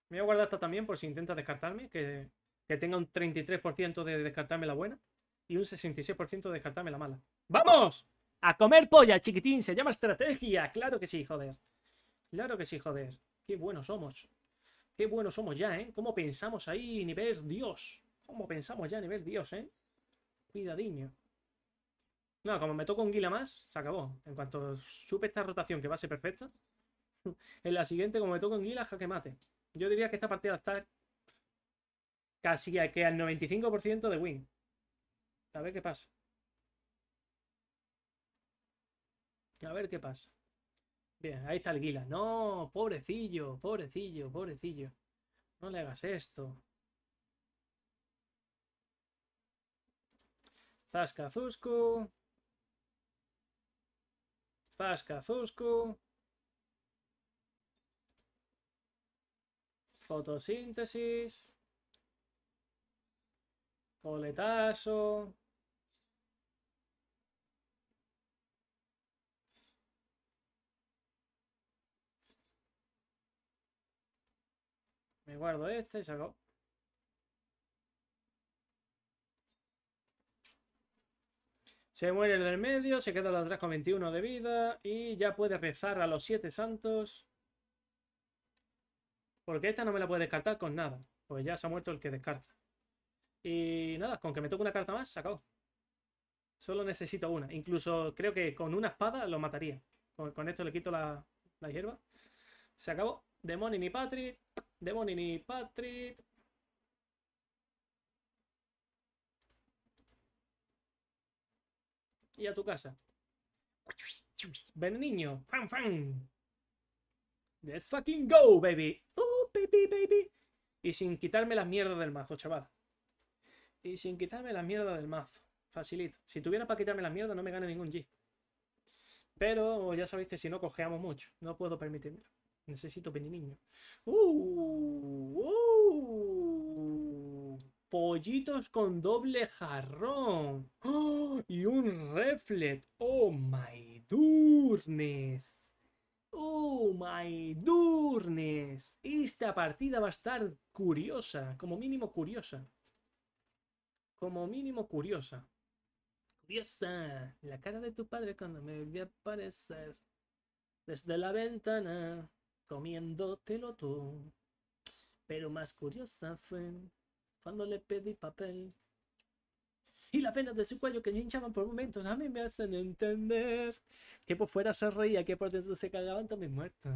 Me voy a guardar esta también por si intenta descartarme. Que, que tenga un 33% de descartarme la buena. Y un 66% de descartarme la mala. ¡Vamos! A comer polla, chiquitín. Se llama estrategia. Claro que sí, joder. Claro que sí, joder. Qué buenos somos. Qué buenos somos ya, ¿eh? ¿Cómo pensamos ahí, nivel Dios? ¿Cómo pensamos ya, nivel Dios, eh? Cuidadiño. No, como me toco un guila más, se acabó. En cuanto supe esta rotación que va a ser perfecta, en la siguiente, como me toco un guila, jaque mate. Yo diría que esta partida está casi que al 95% de win. A ver qué pasa. A ver qué pasa. Bien, ahí está el Guila. No, pobrecillo, pobrecillo, pobrecillo. No le hagas esto. Zasca Zusku. Fotosíntesis. Coletazo. guardo este y se acabó. Se muere el del medio, se queda el atrás con 21 de vida y ya puede rezar a los 7 santos. Porque esta no me la puede descartar con nada. Pues ya se ha muerto el que descarta. Y nada, con que me toque una carta más, se acabó. Solo necesito una. Incluso creo que con una espada lo mataría. Con, esto le quito la hierba. Se acabó. Demoni ni Patrick. Demoni ni Patrick. Y a tu casa. Ven, niño. Let's fucking go, baby. Oh, baby, baby. Y sin quitarme la mierda del mazo, chaval. Y sin quitarme la mierda del mazo. Facilito. Si tuviera para quitarme la mierda, no me gane ningún G. Pero ya sabéis que si no, cojeamos mucho. No puedo permitirme. Necesito peniño niño. Uh, uh, pollitos con doble jarrón. ¡Oh! y un reflet. Oh my durnes. Oh my durnes. Esta partida va a estar curiosa. Como mínimo curiosa. Como mínimo curiosa. Curiosa. La cara de tu padre cuando me voy a aparecer. Desde la ventana comiéndotelo tú. Pero más curiosa fue cuando le pedí papel. Y la pena de su cuello que hinchaban por momentos a mí me hacen entender que por fuera se reía, que por dentro se cagaban también muerto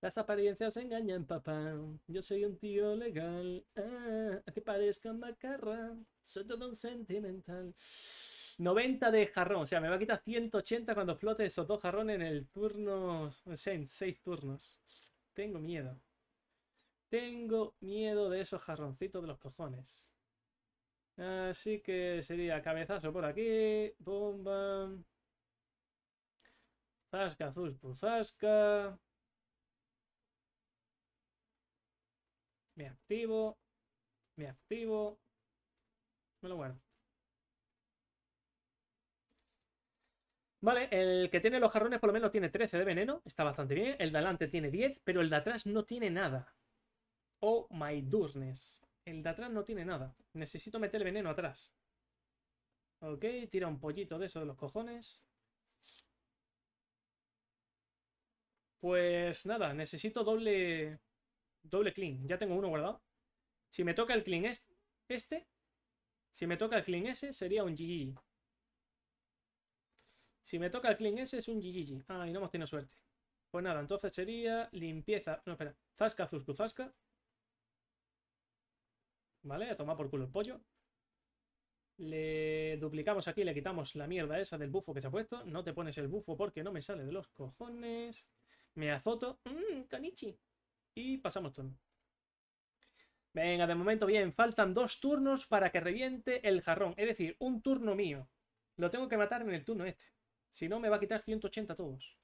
Las apariencias engañan, papá. Yo soy un tío legal. Ah, a que parezca macarra. Soy todo un sentimental. 90 de jarrón, o sea, me va a quitar 180 cuando explote esos dos jarrones en el turno... en 6 turnos. Tengo miedo. Tengo miedo de esos jarroncitos de los cojones. Así que sería cabezazo por aquí. Bomba. Zasca, azul, puzasca. Me activo. Me activo. Me lo guardo. Vale, el que tiene los jarrones por lo menos tiene 13 de veneno, está bastante bien. El de adelante tiene 10, pero el de atrás no tiene nada. Oh my goodness. El de atrás no tiene nada. Necesito meter veneno atrás. Ok, tira un pollito de eso de los cojones. Pues nada, necesito doble... Doble clean. Ya tengo uno guardado. Si me toca el clean este... Si me toca el clean ese, sería un GG. Si me toca el Clean ese, es un GGG. Ay, no hemos tenido suerte. Pues nada, entonces sería limpieza... No, espera. Zasca, Zuzku, Zasca. Vale, a tomar por culo el pollo. Le duplicamos aquí, le quitamos la mierda esa del bufo que se ha puesto. No te pones el bufo porque no me sale de los cojones. Me azoto. Mmm, canichi. Y pasamos turno. Venga, de momento bien. Faltan dos turnos para que reviente el jarrón. Es decir, un turno mío. Lo tengo que matar en el turno este. Si no, me va a quitar 180 todos.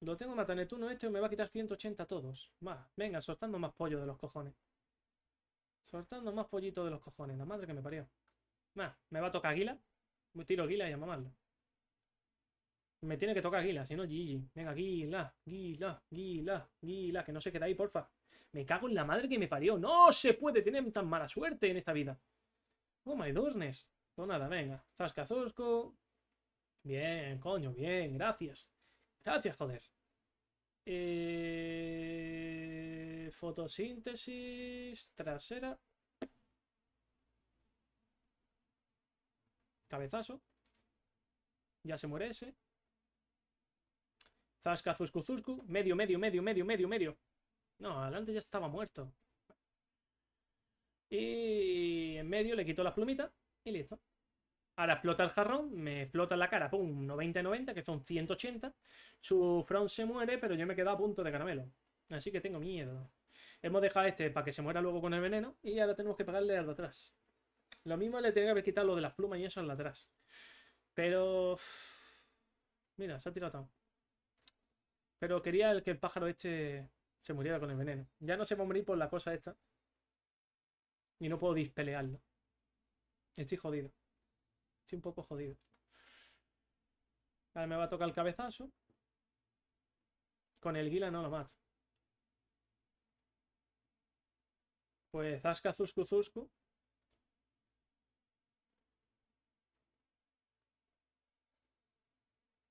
Lo tengo matanetuno este me va a quitar 180 todos. Más. Venga, soltando más pollo de los cojones. Soltando más pollito de los cojones. La madre que me parió. Más. Me va a tocar Aguila. Me tiro Aguila y a mamarlo. Me tiene que tocar Aguila, si no Gigi. Venga, Guila, Guila, Guila, Guila. Que no se quede ahí, porfa. Me cago en la madre que me parió. No se puede tener tan mala suerte en esta vida. Oh my goodness. Pues nada, venga. Zascazosco. Bien, coño, bien, gracias. Gracias, joder. Eh, fotosíntesis trasera. Cabezazo. Ya se muere ese. Zasca, Zuscu, Zuscu. Medio, medio, medio, medio, medio, medio. No, adelante ya estaba muerto. Y en medio le quitó las plumitas y listo. Ahora explota el jarrón, me explota la cara, pum, 90-90, que son 180. Su front se muere, pero yo me quedo a punto de caramelo. Así que tengo miedo. Hemos dejado este para que se muera luego con el veneno y ahora tenemos que pagarle al de atrás. Lo mismo le tenía que haber quitado lo de las plumas y eso al de atrás. Pero... Mira, se ha tirado Pero quería el que el pájaro este se muriera con el veneno. Ya no se va a morir por la cosa esta. Y no puedo dispelearlo. Estoy jodido. Estoy un poco jodido. Ahora me va a tocar el cabezazo. Con el guila no lo mato. Pues Aska Zusku Zusku.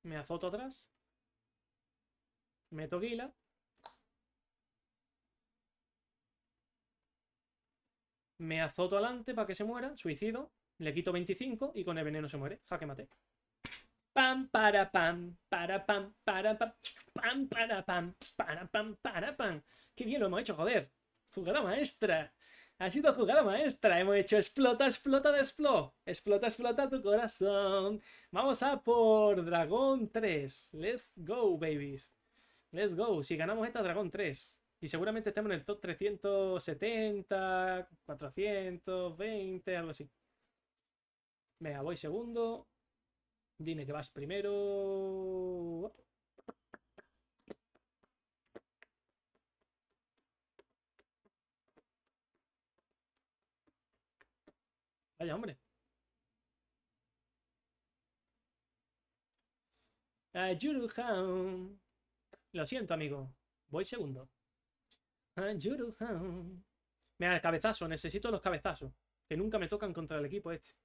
Me azoto atrás. Meto guila. Me azoto adelante para que se muera. Suicido. Le quito 25 y con el veneno se muere. Jaque mate. Pam, para, pam, para, pam, para, pam, pam, para, pam, para, pam, para, pam. ¡Qué bien lo hemos hecho, joder! ¡Jugada maestra! Ha sido jugada maestra. Hemos hecho explota, explota, desplo. Explota, explota tu corazón. Vamos a por Dragón 3. Let's go, babies. Let's go. Si ganamos esta Dragón 3. Y seguramente estemos en el top 370, 420, algo así. Venga, voy segundo. Dime que vas primero. Vaya, hombre. Lo siento, amigo. Voy segundo. me Mira, el cabezazo. Necesito los cabezazos. Que nunca me tocan contra el equipo este.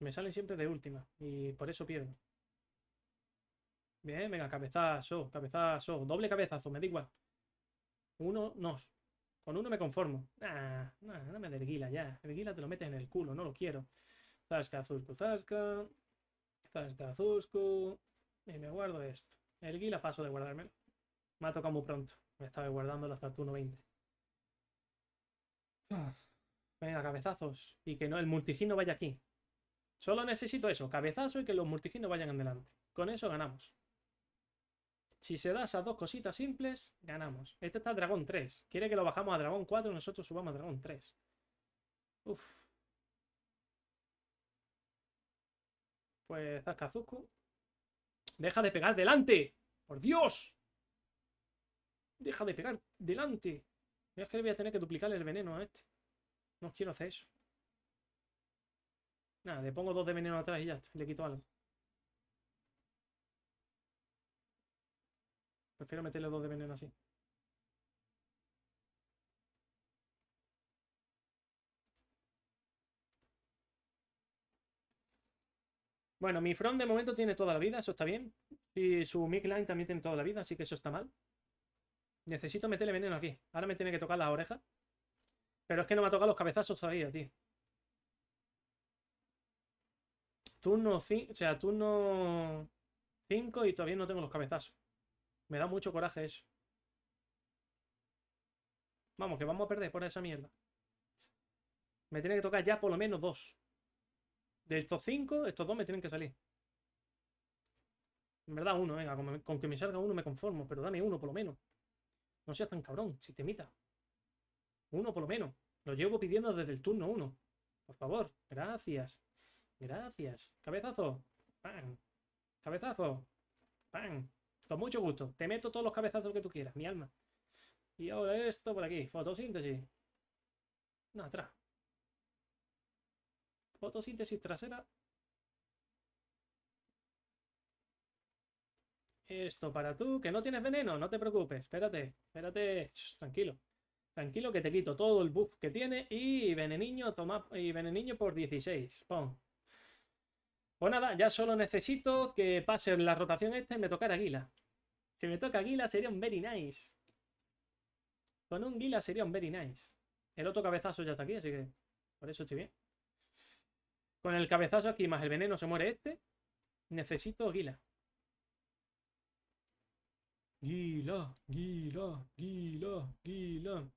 Me salen siempre de última y por eso pierdo. Bien, venga, cabezazo, cabezazo, doble cabezazo, me da igual. Uno, no. Con uno me conformo. Ah, nah, no me derguila ya. El guila te lo metes en el culo, no lo quiero. Zasca, Zuzco, Zasca. Zasca, Zuzco. Y me guardo esto. El guila paso de guardarme. Me ha tocado muy pronto. Me estaba guardando hasta el turno ah. Venga, cabezazos. Y que no, el multigino vaya aquí. Solo necesito eso, cabezazo y que los multiginos vayan adelante. Con eso ganamos. Si se da esas dos cositas simples, ganamos. Este está dragón 3. Quiere que lo bajamos a dragón 4 y nosotros subamos a dragón 3. Uf. Pues Zakazuku. Deja de pegar delante. Por Dios. Deja de pegar delante. es que le voy a tener que duplicar el veneno a este. No quiero hacer eso. Nada, le pongo dos de veneno atrás y ya Le quito algo. Prefiero meterle dos de veneno así. Bueno, mi front de momento tiene toda la vida, eso está bien. Y su line también tiene toda la vida, así que eso está mal. Necesito meterle veneno aquí. Ahora me tiene que tocar las orejas. Pero es que no me ha tocado los cabezazos todavía, tío. Turno 5, o sea, turno 5 y todavía no tengo los cabezazos. Me da mucho coraje eso. Vamos, que vamos a perder por esa mierda. Me tiene que tocar ya por lo menos dos. De estos cinco, estos dos me tienen que salir. En verdad, uno, venga. Con, que me salga uno me conformo, pero dame uno por lo menos. No seas tan cabrón, sistemita. Uno por lo menos. Lo llevo pidiendo desde el turno uno. Por favor, gracias. Gracias. Cabezazo. Pan. Cabezazo. Pan. Con mucho gusto. Te meto todos los cabezazos que tú quieras, mi alma. Y ahora esto por aquí. Fotosíntesis. No, atrás. Fotosíntesis trasera. Esto para tú, que no tienes veneno, no te preocupes. Espérate, espérate. tranquilo. Tranquilo que te quito todo el buff que tiene y veneniño, toma, y veneniño por 16. Pon. Pues nada, ya solo necesito que pase la rotación esta y me tocar Aguila. Si me toca Aguila sería un very nice. Con un Aguila sería un very nice. El otro cabezazo ya está aquí, así que por eso estoy bien. Con el cabezazo aquí más el veneno se muere este. Necesito Aguila. Guila, guila, guila, guila.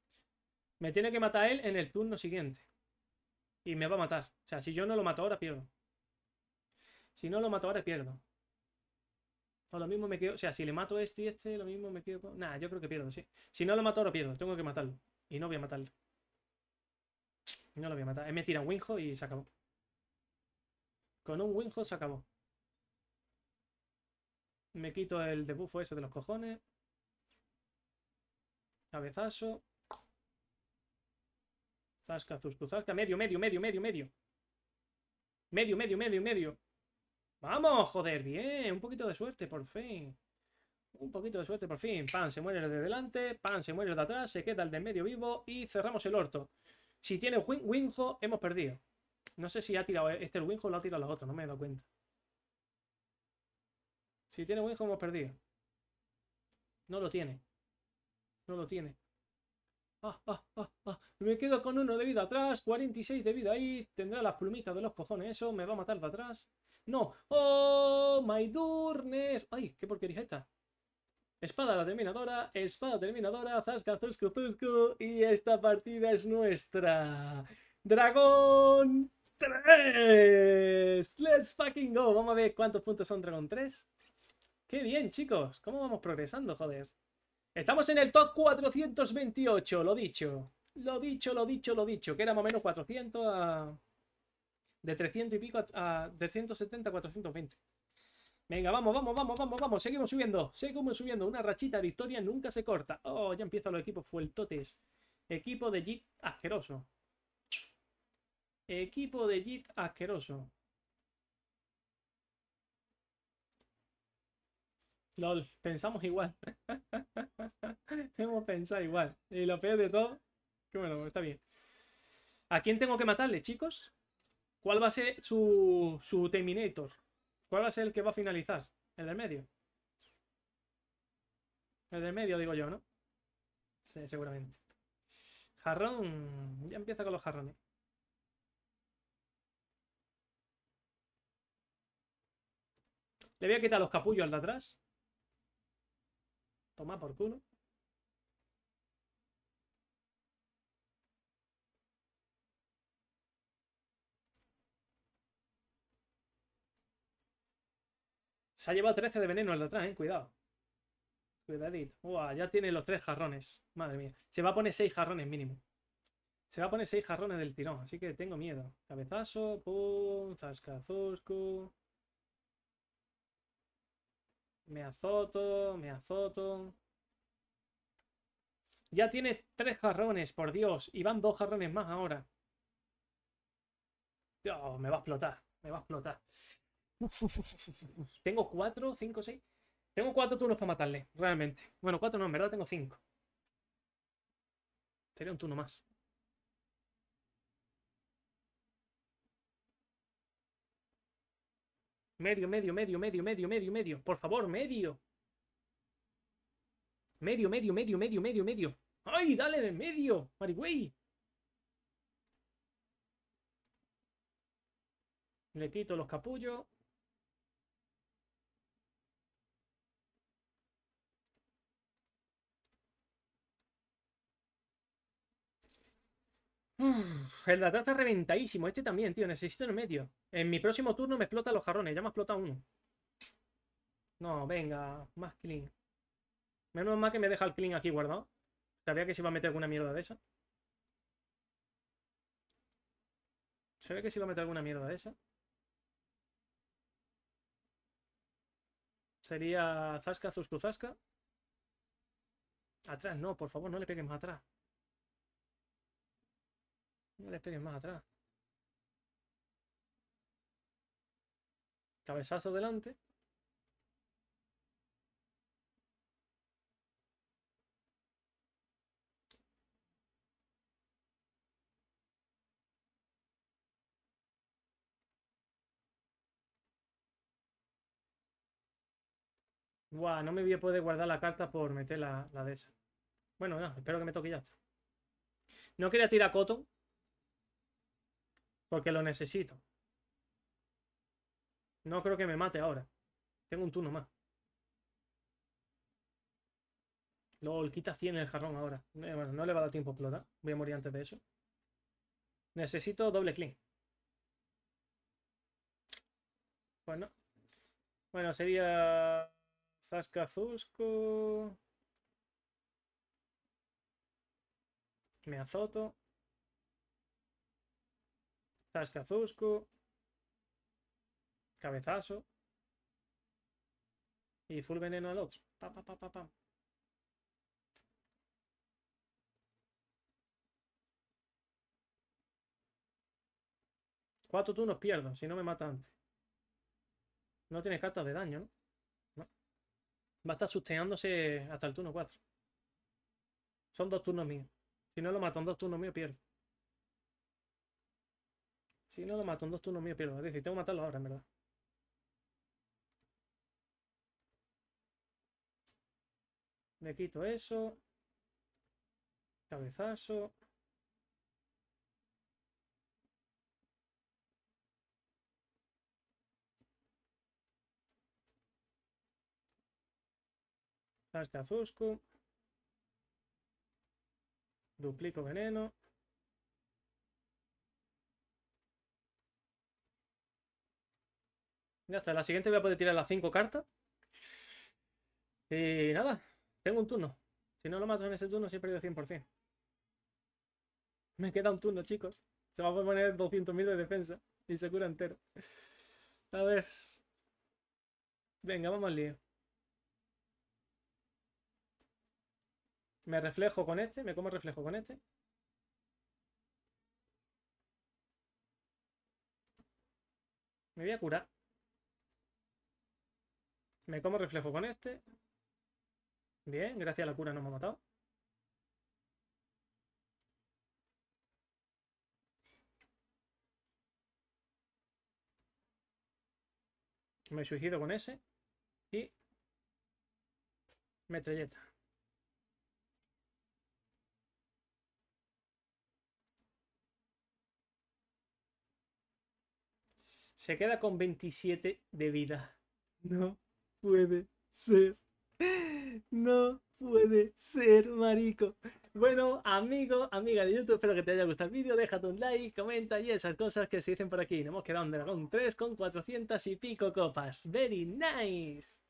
Me tiene que matar él en el turno siguiente. Y me va a matar. O sea, si yo no lo mato ahora, pierdo. Si no lo mato ahora, pierdo. O lo mismo me quedo... O sea, si le mato este y este, lo mismo me quedo con... Nah, yo creo que pierdo, sí. Si no lo mato ahora, pierdo. Tengo que matarlo. Y no voy a matarlo. No lo voy a matar. Me tira un Winjo y se acabó. Con un Winjo se acabó. Me quito el debufo ese de los cojones. Cabezazo. Zasca, Zusku, Zasca. Medio, medio, medio, medio, medio. Medio, medio, medio, medio. Vamos, joder, bien. Un poquito de suerte, por fin. Un poquito de suerte, por fin. Pan, se muere de delante. Pan, se muere de atrás. Se queda el de medio vivo. Y cerramos el orto. Si tiene Winjo, hemos perdido. No sé si ha tirado eh, este el Winjo o lo ha tirado los otros. No me he dado cuenta. Si tiene Winjo, hemos perdido. No lo tiene. No lo tiene. Ah, ah, ah, ah. Me quedo con uno de vida atrás. 46 de vida ahí. Tendrá las plumitas de los cojones. Eso me va a matar de atrás. No. Oh, my durnes. Ay, qué porquería esta. Espada terminadora, espada terminadora, zasca, zusco, zusco. Y esta partida es nuestra. Dragón 3. Let's fucking go. Vamos a ver cuántos puntos son Dragón 3. Qué bien, chicos. ¿Cómo vamos progresando, joder? Estamos en el top 428, lo dicho. Lo dicho, lo dicho, lo dicho, que era o menos 400 a de 300 y pico a 370, 420. Venga, vamos, vamos, vamos, vamos, vamos. Seguimos subiendo, seguimos subiendo. Una rachita de victoria nunca se corta. Oh, ya empiezan los equipos fueltotes. Equipo de JIT asqueroso. Equipo de JIT asqueroso. LOL, pensamos igual. Hemos pensado igual. Y lo peor de todo... Que bueno, está bien. ¿A quién tengo que matarle, chicos? ¿Cuál va a ser su, Terminator? ¿Cuál va a ser el que va a finalizar? El del medio. El del medio, digo yo, ¿no? Sí, seguramente. Jarrón. Ya empieza con los jarrones. Le voy a quitar los capullos al de atrás. Toma por culo. Se ha llevado 13 de veneno el de atrás, ¿eh? Cuidado. Cuidadito. Uah, ya tiene los tres jarrones. Madre mía. Se va a poner 6 jarrones mínimo. Se va a poner 6 jarrones del tirón, así que tengo miedo. Cabezazo, pum, zascazosco. Me azoto, me azoto. Ya tiene tres jarrones, por Dios. Y van dos jarrones más ahora. Dios, oh, me va a explotar, me va a explotar. tengo cuatro, cinco, seis. Tengo cuatro turnos para matarle, realmente. Bueno, cuatro no, en verdad tengo cinco. Sería un turno más. Medio, medio, medio, medio, medio, medio, medio. Por favor, medio. Medio, medio, medio, medio, medio, medio. ¡Ay, dale en el medio! ¡Marigüey! Le quito los capullos. Uf, el atrás está reventadísimo. Este también, tío. Necesito en medio. En mi próximo turno me explota los jarrones. Ya me ha explotado uno. No, venga. Más clean. Menos mal que me deja el clean aquí guardado. Sabía que se iba a meter alguna mierda de esa. Sabía que se iba a meter alguna mierda de esa. Sería Zaska, Zusku, Zasca. Atrás, no, por favor, no le peguemos atrás. No le peguen más atrás. Cabezazo delante. Guau, no me voy a poder guardar la carta por meter la, de esa. Bueno, espero que me toque ya está. No quería tirar coto porque lo necesito. No creo que me mate ahora. Tengo un turno más. Lo quita 100 en el jarrón ahora. Eh, bueno, no le va a dar tiempo a explotar. Voy a morir antes de eso. Necesito doble clean. Bueno. Bueno, sería... Zasca Me azoto escazusco, Cabezazo. Y full veneno al otro Pa, pa, pa, Cuatro turnos pierdo, si no me mata antes. No tiene cartas de daño, Va a estar susteándose hasta el turno 4. Son dos turnos míos. Si no lo matan dos turnos míos, pierdo. Si no lo mato en dos turnos mío pierdo. Es decir, tengo que matarlo ahora, en verdad. Me quito eso. Cabezazo. Cascazusco. Duplico veneno. Ya está, la siguiente voy a poder tirar las 5 cartas. Y nada, tengo un turno. Si no lo mato en ese turno, sí he perdido 100%. Me queda un turno, chicos. Se va a poner 200.000 de defensa y se cura entero. A ver. Venga, vamos al lío. Me reflejo con este, me como reflejo con este. Me voy a curar. Me como reflejo con este. Bien, gracias a la cura no me ha matado. Me suicido con ese. Y... Metralleta. Se queda con 27 de vida. No puede ser. No puede ser, marico. Bueno, amigo, amiga de YouTube, espero que te haya gustado el vídeo. Déjate un like, comenta y esas cosas que se dicen por aquí. Nos hemos quedado en Dragón 3 con 400 y pico copas. Very nice.